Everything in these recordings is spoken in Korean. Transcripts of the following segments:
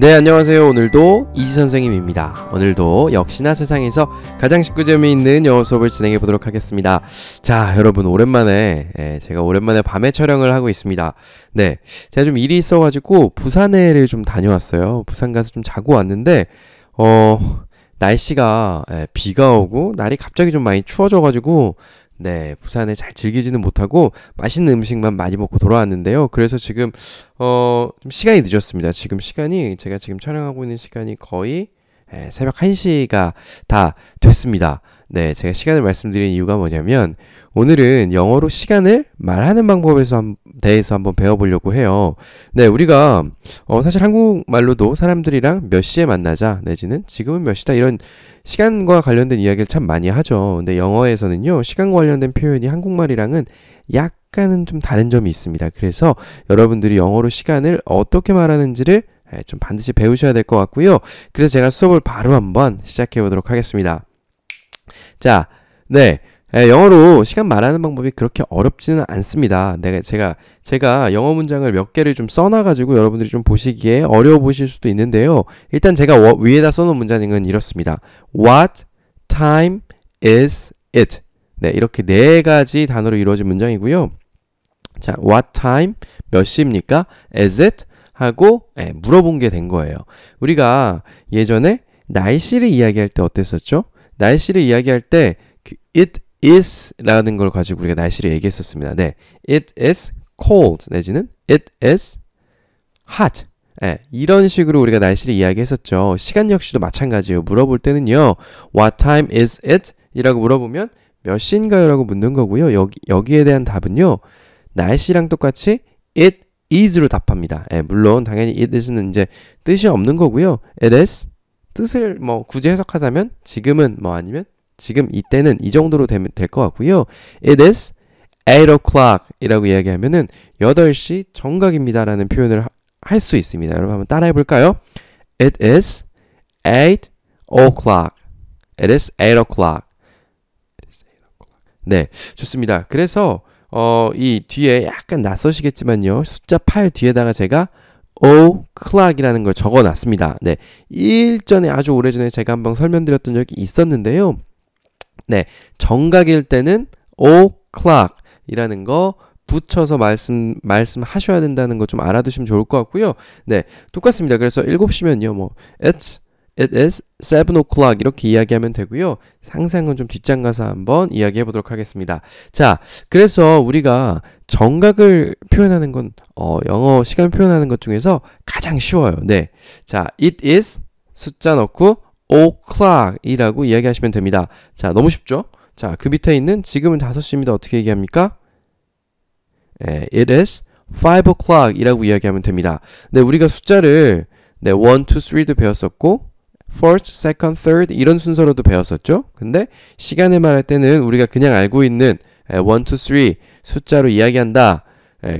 네, 안녕하세요. 오늘도 이지 선생님입니다. 오늘도 역시나 세상에서 가장 쉽고 재미있는 영어 수업을 진행해 보도록 하겠습니다. 자, 여러분, 오랜만에, 예, 제가 오랜만에 밤에 촬영을 하고 있습니다. 네, 제가 좀 일이 있어가지고 부산에를 좀 다녀왔어요. 부산 가서 좀 자고 왔는데, 어, 날씨가 예, 비가 오고 날이 갑자기 좀 많이 추워져가지고 네, 부산에 잘 즐기지는 못하고 맛있는 음식만 많이 먹고 돌아왔는데요. 그래서 지금 어, 좀 시간이 늦었습니다. 지금 시간이 제가 지금 촬영하고 있는 시간이 거의 예, 새벽 1시가 다 됐습니다. 네, 제가 시간을 말씀드린 이유가 뭐냐면 오늘은 영어로 시간을 말하는 방법에 대해서 한번 배워보려고 해요. 네, 우리가 어, 사실 한국말로도 사람들이랑 몇 시에 만나자 내지는 지금은 몇 시다 이런 시간과 관련된 이야기를 참 많이 하죠. 근데 영어에서는요 시간과 관련된 표현이 한국말이랑은 약간은 좀 다른 점이 있습니다. 그래서 여러분들이 영어로 시간을 어떻게 말하는지를 예, 좀 반드시 배우셔야 될 것 같고요. 그래서 제가 수업을 바로 한번 시작해 보도록 하겠습니다. 자, 네. 예, 영어로 시간 말하는 방법이 그렇게 어렵지는 않습니다. 내가 제가 제가 영어 문장을 몇 개를 좀 써놔가지고 여러분들이 좀 보시기에 어려워 보실 수도 있는데요. 일단 제가 위에다 써놓은 문장은 이렇습니다. What time is it? 네, 이렇게 네 가지 단어로 이루어진 문장이고요. 자, what time 몇 시입니까? is it 하고 네, 물어본 게 된 거예요. 우리가 예전에 날씨를 이야기할 때 어땠었죠? 날씨를 이야기할 때 그 it is라는 걸 가지고 우리가 날씨를 얘기했었습니다. 네, it is cold 내지는 it is hot. 네, 이런 식으로 우리가 날씨를 이야기했었죠. 시간 역시도 마찬가지예요. 물어볼 때는요, what time is it? 이라고 물어보면 몇 시인가요라고 묻는 거고요. 여기 여기에 대한 답은요, 날씨랑 똑같이 it is로 답합니다. 네, 물론 당연히 it is는 이제 뜻이 없는 거고요. it is 뜻을 뭐 굳이 해석하자면 지금은 뭐 아니면 지금 이때는 이 정도로 되면 될 것 같고요. It is 8 o'clock 이라고 이야기하면은 8시 정각입니다 라는 표현을 할 수 있습니다. 여러분 한번 따라해 볼까요? It is 8 o'clock. It is 8 o'clock. 네, 좋습니다. 그래서 어, 이 뒤에 약간 낯서시겠지만요. 숫자 8 뒤에다가 제가 o'clock이라는 걸 적어 놨습니다. 네. 일전에 아주 오래전에 제가 한번 설명드렸던 적이 있었는데요. 네. 정각일 때는 o'clock 이라는 거 붙여서 말씀 말씀하셔야 된다는 거 좀 알아두시면 좋을 것 같고요. 네. 똑같습니다. 그래서 7시면요. 뭐 it's It is 7 o'clock 이렇게 이야기하면 되고요. 상상은 좀 뒷장 가서 한번 이야기해 보도록 하겠습니다. 자, 그래서 우리가 정각을 표현하는 건 어, 영어 시간 표현하는 것 중에서 가장 쉬워요. 네. 자, it is 숫자 넣고 o'clock이라고 이야기하시면 됩니다. 자, 너무 쉽죠? 자, 그 밑에 있는 지금은 5시입니다. 어떻게 얘기합니까? 네, it is 5 o'clock이라고 이야기하면 됩니다. 네, 우리가 숫자를 네, 1, 2, 3도 배웠었고 first, second, third 이런 순서로도 배웠었죠. 근데 시간을 말할 때는 우리가 그냥 알고 있는 1, 2, 3 숫자로 이야기한다.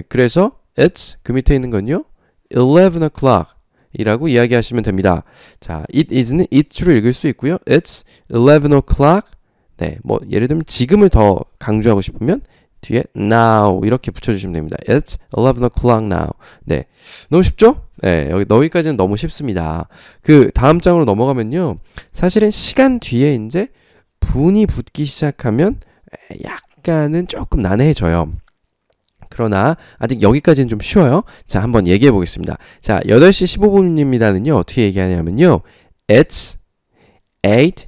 그래서 it's 그 밑에 있는 건요. 11 o'clock 이라고 이야기하시면 됩니다. 자, it is는 it로 읽을 수 있고요. It's 11 o'clock. 네, 뭐 예를 들면 지금을 더 강조하고 싶으면 뒤에 now 이렇게 붙여주시면 됩니다. It's 11 o'clock now. 네, 너무 쉽죠? 네, 여기 너기까지는 너무 쉽습니다. 그 다음 장으로 넘어가면요. 사실은 시간 뒤에 이제 분이 붙기 시작하면 약간은 조금 난해해져요. 그러나 아직 여기까지는 좀 쉬워요. 자, 한번 얘기해 보겠습니다. 자, 8시 15분입니다는요. 어떻게 얘기하냐면요. It's 8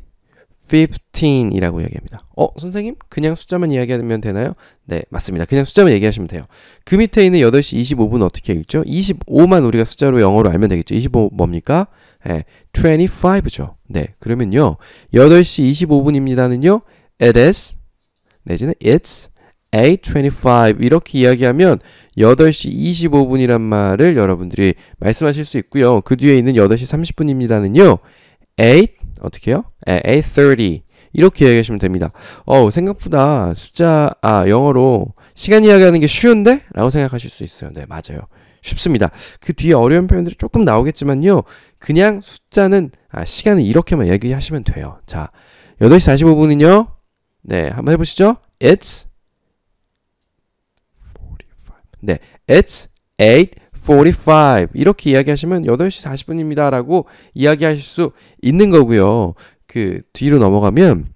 15이라고 이야기합니다. 어, 선생님? 그냥 숫자만 이야기하면 되나요? 네, 맞습니다. 그냥 숫자만 얘기하시면 돼요. 그 밑에 있는 8시 25분 어떻게 읽죠? 25만 우리가 숫자로 영어로 알면 되겠죠. 25 뭡니까? 예, 25죠. 네, 그러면요. 8시 25분입니다는요. It is 내지는 it's 8.25 이렇게 이야기하면 8시 25분이란 말을 여러분들이 말씀하실 수 있고요. 그 뒤에 있는 8시 30분입니다는요. 8 어떻게 해요? 8.30 예, 이렇게 이야기하시면 됩니다. 어 생각보다 숫자 아 영어로 시간 이야기하는 게 쉬운데? 라고 생각하실 수 있어요. 네 맞아요. 쉽습니다. 그 뒤에 어려운 표현들이 조금 나오겠지만요. 그냥 숫자는 아 시간은 이렇게만 얘기하시면 돼요. 자 8시 45분은요. 네 한번 해보시죠. It's 45. 네 It's 8 45 이렇게 이야기하시면 8시 40분입니다라고 이야기하실 수 있는 거고요. 그 뒤로 넘어가면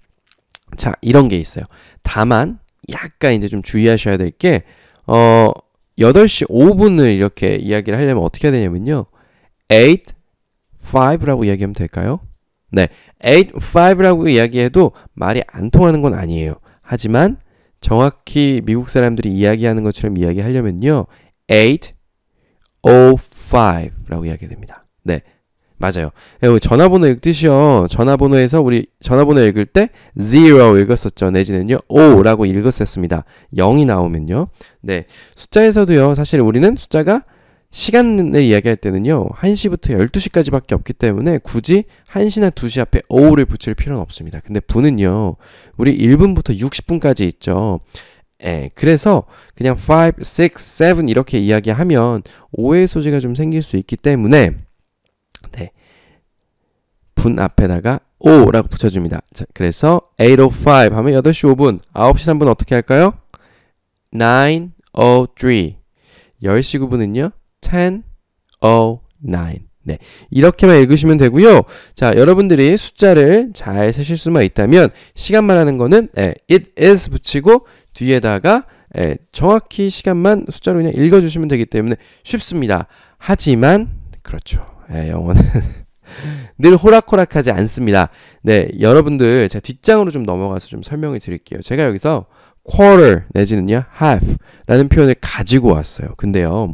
자 이런 게 있어요. 다만 약간 이제 좀 주의하셔야 될 게어 8시 5분을 이렇게 이야기를 하려면 어떻게 해야 되냐면요. 8 5라고 이야기하면 될까요? 네. 8 5라고 이야기해도 말이 안 통하는 건 아니에요. 하지만 정확히 미국 사람들이 이야기하는 것처럼 이야기하려면요. 8 5 5라고 이야기됩니다. 네. 맞아요. 예, 전화번호 읽듯이요. 전화번호에서 우리 전화번호 읽을 때 zero 읽었었죠. 내지는요. 5라고 읽었었습니다. 0이 나오면요. 네. 숫자에서도요. 사실 우리는 숫자가 시간을 이야기할 때는요. 1시부터 12시까지밖에 없기 때문에 굳이 1시나 2시 앞에 5를 붙일 필요는 없습니다. 근데 분은요. 우리 1분부터 60분까지 있죠. 예, 그래서 그냥 5, 6, 7 이렇게 이야기하면 오해 소지가 좀 생길 수 있기 때문에 분 앞에다가 5라고 붙여줍니다. 자, 그래서 8.05 하면 8시 5분, 9시 3분 어떻게 할까요? 9.03 10시 9분은요? 10.09 네, 이렇게만 읽으시면 되고요. 자, 여러분들이 숫자를 잘 세실 수만 있다면 시간만 하는 거는 에, 예, it is 붙이고 뒤에다가 에, 예, 정확히 시간만 숫자로 그냥 읽어주시면 되기 때문에 쉽습니다. 하지만 그렇죠. 에, 예, 영어는 늘 호락호락하지 않습니다. 네, 여러분들 제가 뒷장으로 좀 넘어가서 좀 설명을 드릴게요. 제가 여기서 quarter 내지는요 half라는 표현을 가지고 왔어요. 근데요,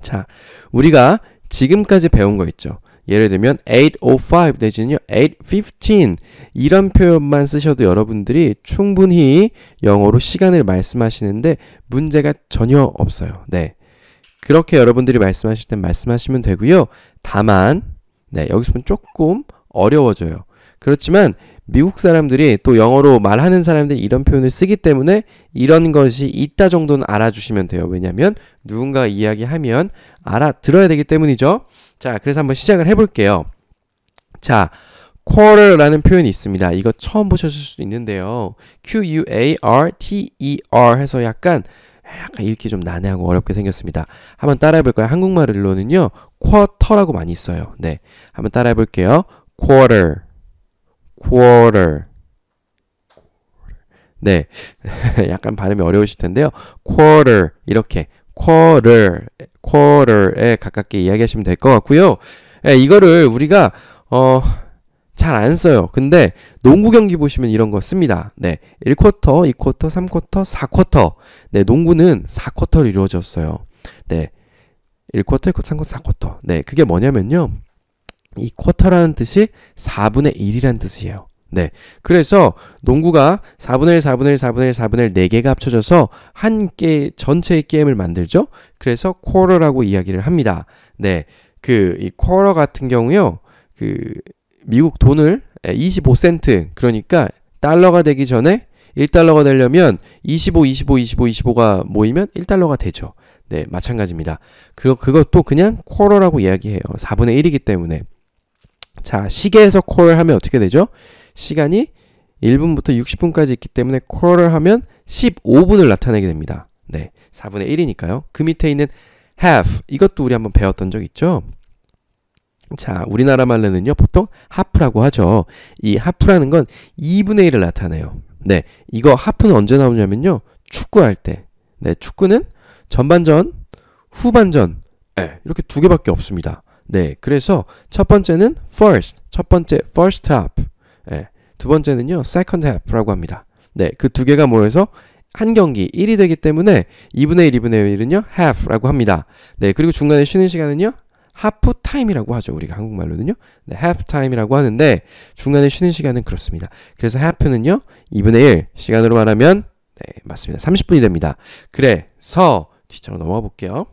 자 우리가 지금까지 배운 거 있죠. 예를 들면 805 내지는요 815 이런 표현만 쓰셔도 여러분들이 충분히 영어로 시간을 말씀하시는데 문제가 전혀 없어요. 네. 그렇게 여러분들이 말씀하실 땐 말씀하시면 되고요. 다만 네, 여기서는 조금 어려워져요. 그렇지만 미국 사람들이 또 영어로 말하는 사람들이 이런 표현을 쓰기 때문에 이런 것이 있다 정도는 알아주시면 돼요. 왜냐하면 누군가 이야기하면 알아들어야 되기 때문이죠. 자, 그래서 한번 시작을 해볼게요. 자, quarter라는 표현이 있습니다. 이거 처음 보셨을 수도 있는데요. Q U A R T E R 해서 약간 약간 읽기 좀 난해하고 어렵게 생겼습니다. 한번 따라해 볼까요? 한국말로는요. 쿼터라고 많이 써요. 네. 한번 따라해 볼게요. quarter quarter 네. 약간 발음이 어려우실 텐데요. quarter 이렇게 quarter quarter에 가깝게 이야기하시면 될 것 같고요. 네, 이거를 우리가 어 잘안 써요. 근데 농구 경기 보시면 이런 거 씁니다. 네. 1쿼터, 2쿼터, 3쿼터, 4쿼터. 네, 농구는 4쿼터로 이루어졌어요. 네. 1쿼터, 2쿼터, 3쿼터, 4쿼터. 네, 그게 뭐냐면요. 이 쿼터라는 뜻이 4분의 1이라는 뜻이에요. 네. 그래서 농구가 4분의 1, 4분의 1, 4분의 1, 4분의 1 4개가 합쳐져서 한 게, 전체의 게임을 만들죠? 그래서 쿼터라고 이야기를 합니다. 네. 그, 이 쿼터 같은 경우요. 그, 미국 돈을 25센트 예, 그러니까 달러가 되기 전에 1달러가 되려면 25, 25, 25, 25가 모이면 1달러가 되죠. 네, 마찬가지입니다. 그, 그것도 그냥 쿼러라고 이야기해요. 4분의 1이기 때문에. 자, 시계에서 쿼를 하면 어떻게 되죠? 시간이 1분부터 60분까지 있기 때문에 쿼를 하면 15분을 나타내게 됩니다. 네, 4분의 1이니까요. 그 밑에 있는 half, 이것도 우리 한번 배웠던 적 있죠? 자, 우리나라 말로는요, 보통 하프라고 하죠. 이 하프라는 건 2분의 1을 나타내요. 네, 이거 하프는 언제 나오냐면요, 축구할 때. 네, 축구는 전반전, 후반전, 네, 이렇게 두 개밖에 없습니다. 네, 그래서 첫 번째는 first, 첫 번째 first half. 네, 두 번째는요, second half라고 합니다. 네, 그 두 개가 모여서 한 경기 1이 되기 때문에 2분의 1, 2분의 1은요, half라고 합니다. 네, 그리고 중간에 쉬는 시간은요, 하프 타임이라고 하죠. 우리가 한국말로는요. 네, half 이라고 하는데 중간에 쉬는 시간은 그렇습니다. 그래서 하프는요 2분의 1 시간으로 말하면 네, 맞습니다. 30분이 됩니다. 그래서 뒤처으로 넘어가 볼게요.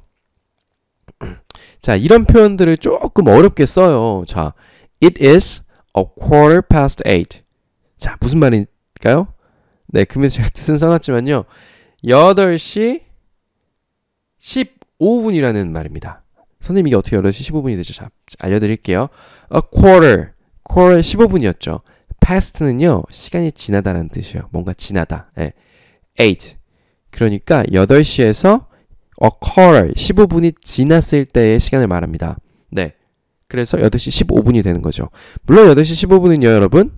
자, 이런 표현들을 조금 어렵게 써요. 자, it is a quarter past eight. 자, 무슨 말일까요? 네, 그요일 제가 뜻은 써놨지만요. 8시 15분이라는 말입니다. 선생님 이게 어떻게 8시 15분이 되죠? 자, 알려드릴게요. A quarter. quarter 15분이었죠. past는요, 시간이 지나다라는 뜻이에요. 뭔가 지나다. 예. 8. 그러니까 8시에서 a quarter, 15분이 지났을 때의 시간을 말합니다. 네. 그래서 8시 15분이 되는 거죠. 물론 8시 15분은요, 여러분.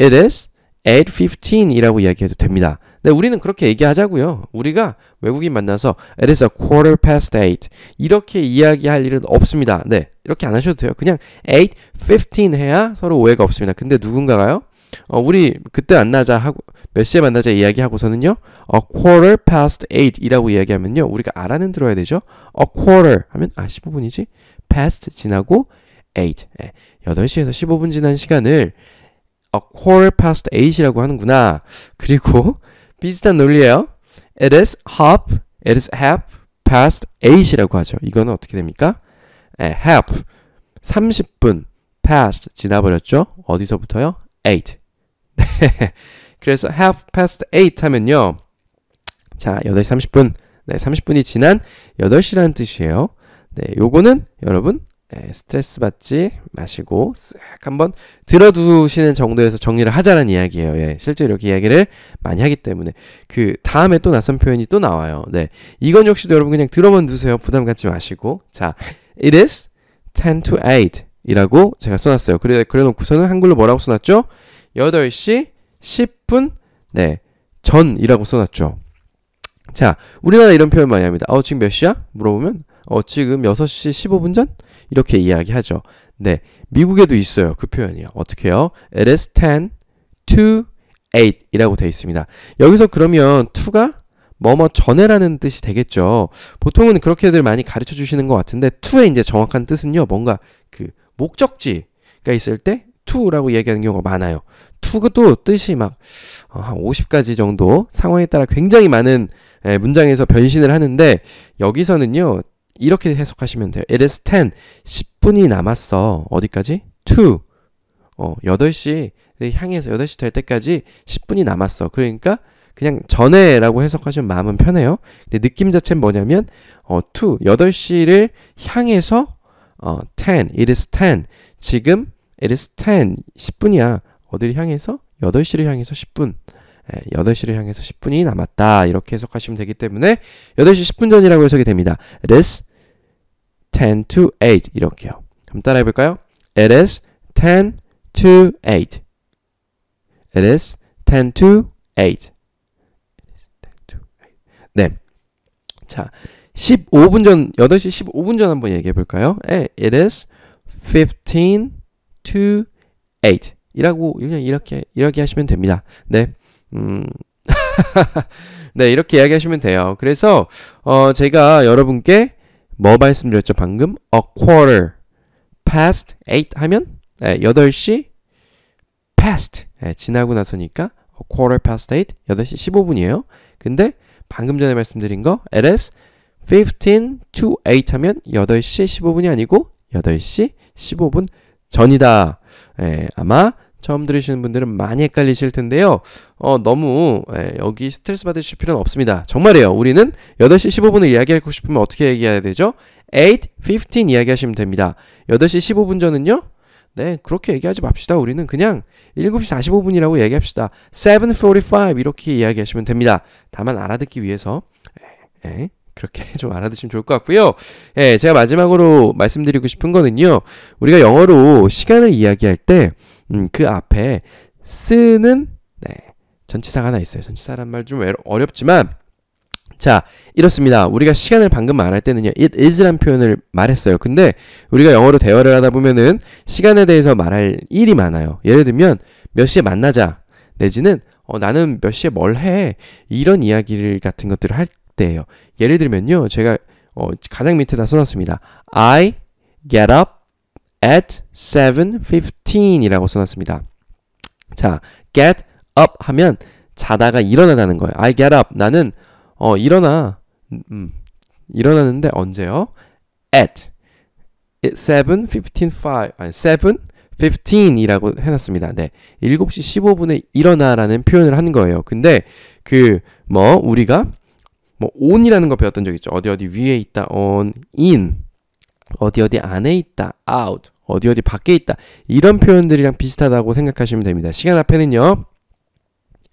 It is 8.15이라고 이야기해도 됩니다. 네, 우리는 그렇게 얘기하자고요. 우리가 외국인 만나서 it is a quarter past eight 이렇게 이야기할 일은 없습니다. 네, 이렇게 안 하셔도 돼요. 그냥 eight fifteen 해야 서로 오해가 없습니다. 근데 누군가가요? 어, 우리 그때 안나자 하고 몇 시에 만나자 이야기하고서는요. a quarter past eight이라고 이야기하면요. 우리가 알아는 들어야 되죠. a quarter 하면 아 15분이지. past 지나고 eight 네, 예, 8시에서 15분 지난 시간을 a quarter past eight이라고 하는구나. 그리고 비슷한 논리예요. It is half, it is half past 8이라고 하죠. 이거는 어떻게 됩니까? 네, half 30분 past 지나버렸죠. 어디서부터요? 8. 그래서 half past 8 하면요. 자, 8시 30분. 네, 30분이 지난 8시라는 뜻이에요. 네, 요거는 여러분 에, 네, 스트레스 받지 마시고 쓱 한번 들어두시는 정도에서 정리를 하자는 이야기예요. 예, 실제로 이렇게 이야기를 많이 하기 때문에 그 다음에 또 낯선 표현이 또 나와요. 네, 이건 역시도 여러분 그냥 들어만 두세요. 부담 갖지 마시고 자, it is ten to eight 이라고 제가 써놨어요. 그래, 그래 놓고서는 한글로 뭐라고 써놨죠? 8시 10분 네, 전이라고 써놨죠. 자, 우리나라 이런 표현 많이 합니다. 어, 지금 몇 시야? 물어보면 어, 지금 6시 15분 전? 이렇게 이야기하죠. 네, 미국에도 있어요. 그 표현이요. 어떻게 해요? It is 10 to 8이라고 되어 있습니다. 여기서 그러면 2가 뭐 뭐 전에라는 뜻이 되겠죠. 보통은 그렇게들 많이 가르쳐 주시는 것 같은데 to의 이제 정확한 뜻은요. 뭔가 그 목적지가 있을 때 to라고 얘기하는 경우가 많아요. to도 뜻이 막한 어, 50가지 정도 상황에 따라 굉장히 많은 예, 문장에서 변신을 하는데 여기서는요. 이렇게 해석하시면 돼요. It is 10. 10분이 남았어. 어디까지? to. 어, 8시를 향해서 8시 될 때까지 10분이 남았어. 그러니까 그냥 전에라고 해석하시면 마음은 편해요. 근데 느낌 자체는 뭐냐면 어, to 8시를 향해서 어, 10. It is 10. 지금 it is 10. 10분이야. 어디를 향해서? 8시를 향해서 10분. 8 시를 향해서 10분이 남았다. 이렇게 해석하시면 되기 때문에 8시 10분 전이라고 해석이 됩니다. It is 10 to 8 이렇게요. 그럼 따라해 볼까요? It is 10 to 8. It is 10 to 8. 네. 자, 15분 전 8시 15분 전 한번 얘기해 볼까요? 예, it is 15 to 8. 이라고 그냥 이렇게 이렇게 하시면 됩니다. 네. 음, 네, 이렇게 이야기하시면 돼요. 그래서, 어, 제가 여러분께 뭐 말씀드렸죠, 방금? a quarter past e 하면, 네, 8시 past. 네, 지나고 나서니까, a quarter past e 8시 15분이에요. 근데, 방금 전에 말씀드린 거, it is 15 to 8 하면 8시 15분이 아니고, 8시 15분 전이다. 예, 아마 처음 들으시는 분들은 많이 헷갈리실 텐데요. 어, 너무 에, 예, 여기 스트레스 받으실 필요는 없습니다. 정말이에요. 우리는 8시 15분을 이야기하고 싶으면 어떻게 얘기해야 되죠? 8.15 이야기하시면 됩니다. 8시 15분 전은요? 네, 그렇게 얘기하지 맙시다. 우리는 그냥 7시 45분이라고 얘기합시다. 7.45 이렇게 이야기하시면 됩니다. 다만 알아듣기 위해서 에, 예, 에. 예, 그렇게 좀 알아두시면 좋을 것 같고요. 예, 제가 마지막으로 말씀드리고 싶은 거는요. 우리가 영어로 시간을 이야기할 때 음, 그 앞에 쓰는 네, 전치사가 하나 있어요. 전치사란 말 좀 어렵지만 자, 이렇습니다. 우리가 시간을 방금 말할 때는요, it is란 표현을 말했어요. 근데 우리가 영어로 대화를 하다 보면은 시간에 대해서 말할 일이 많아요. 예를 들면 몇 시에 만나자 내지는 어, 나는 몇 시에 뭘 해? 이런 이야기를 같은 것들을 할 때예요. 예를 들면요, 제가 어, 가장 밑에다 써놨습니다. I get up at 7:15 이라고 써놨습니다. 자, get up 하면 자다가 일어나다는 거예요. I get up. 나는 어 일어나. 음, 일어나는데 언제요? at 7:15 아니 7:15이라고 해 놨습니다. 네. 7시 15분에 일어나라는 표현을 하는 거예요. 근데 그 뭐 우리가 뭐 on이라는 거 배웠던 적 있죠. 어디 어디 위에 있다 on in 어디 어디 안에 있다, out, 어디 어디 밖에 있다. 이런 표현들이랑 비슷하다고 생각하시면 됩니다. 시간 앞에는요,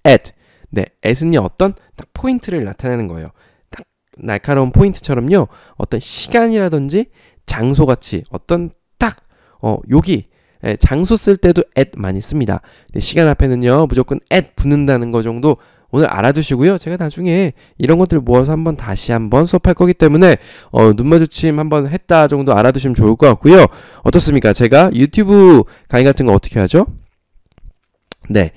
at. 네, at은요, 어떤 딱 포인트를 나타내는 거예요. 딱 날카로운 포인트처럼요, 어떤 시간이라든지 장소 같이 어떤 딱, 어, 여기, 예, 장소 쓸 때도 at 많이 씁니다. 시간 앞에는요, 무조건 at 붙는다는 거 정도 오늘 알아두시고요. 제가 나중에 이런 것들 모아서 한번 다시 한번 수업할 거기 때문에 어, 눈 마주침 한번 했다 정도 알아두시면 좋을 것 같고요. 어떻습니까? 제가 유튜브 강의 같은 거 어떻게 하죠? 네.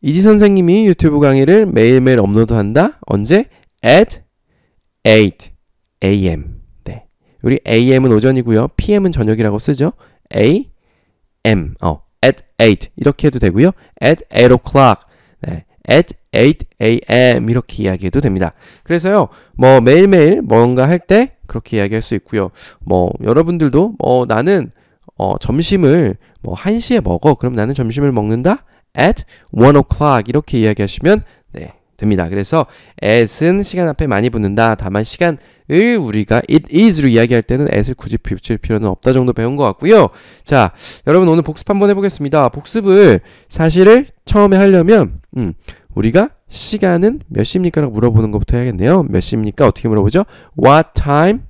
이지 선생님이 유튜브 강의를 매일매일 업로드한다. 언제? at 8 am. 네. 우리 am은 오전이고요. pm은 저녁이라고 쓰죠. am. 어, at 8 이렇게 해도 되고요. at 8 o'clock at 8am 이렇게 이야기해도 됩니다. 그래서요, 뭐 매일매일 뭔가 할 때 그렇게 이야기할 수 있고요. 뭐 여러분들도 뭐 나는 어, 점심을 뭐 1시에 먹어. 그럼 나는 점심을 먹는다? at 1 o'clock 이렇게 이야기하시면 네, 됩니다. 그래서 at은 시간 앞에 많이 붙는다. 다만 시간을 우리가 it is로 이야기할 때는 at을 굳이 붙일 필요는 없다 정도 배운 것 같고요. 자, 여러분 오늘 복습 한번 해보겠습니다. 복습을 사실을 처음에 하려면 음, 우리가 시간은 몇 시입니까? 라고 물어보는 것부터 해야겠네요. 몇 시입니까? 어떻게 물어보죠? What time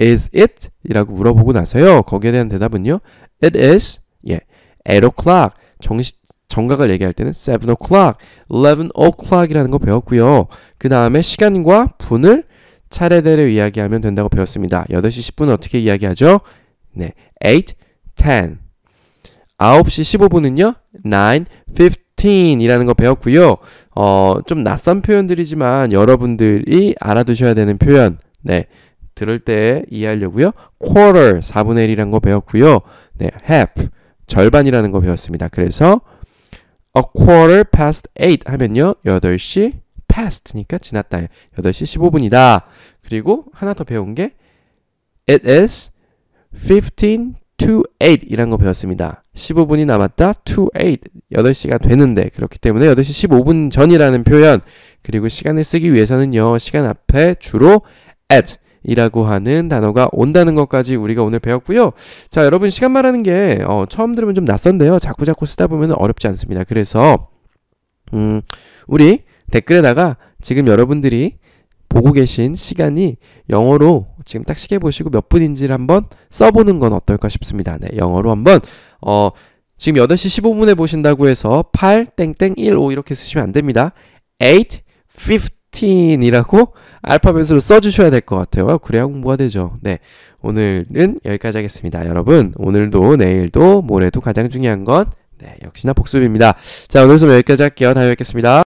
is it? 이라고 물어보고 나서요. 거기에 대한 대답은요. It is a 예, 8 o'clock. 정시, 정각을 얘기할 때는 7 o'clock, 11 o'clock이라는 거 배웠고요. 그 다음에 시간과 분을 차례대로 이야기하면 된다고 배웠습니다. 8시 10분 은 어떻게 이야기하죠? 네, 8, 10. 9시 15분은요, 9, 15. routine이라는 거 배웠고요. 어, 좀 낯선 표현들이지만 여러분들이 알아두셔야 되는 표현. 네. 들을 때 이해하려고요. quarter 4분의 1이라는 거 배웠고요. 네, half 절반이라는 거 배웠습니다. 그래서 a quarter past 8 하면요. 8시 past니까 지났다. 8시 15분이다. 그리고 하나 더 배운 게 it is 15 to 8이란 거 배웠습니다. 15분이 남았다. to 8. 8시가 되는데 그렇기 때문에 8시 15분 전이라는 표현 그리고 시간을 쓰기 위해서는요. 시간 앞에 주로 at 이라고 하는 단어가 온다는 것까지 우리가 오늘 배웠고요. 자, 여러분 시간 말하는 게 어, 처음 들으면 좀 낯선데요. 자꾸자꾸 쓰다 보면 어렵지 않습니다. 그래서 음, 우리 댓글에다가 지금 여러분들이 보고 계신 시간이 영어로 지금 딱 시계 보시고 몇 분인지를 한번 써보는 건 어떨까 싶습니다. 네, 영어로 한번 어, 지금 8시 15분에 보신다고 해서 8 땡땡 15 이렇게 쓰시면 안 됩니다. 8:15 이라고 알파벳으로 써주셔야 될 것 같아요. 아, 그래야 공부가 되죠. 네. 오늘은 여기까지 하겠습니다. 여러분, 오늘도 내일도 모레도 가장 중요한 건 네, 역시나 복습입니다. 자, 오늘 수업 여기까지 할게요. 다음에 뵙겠습니다.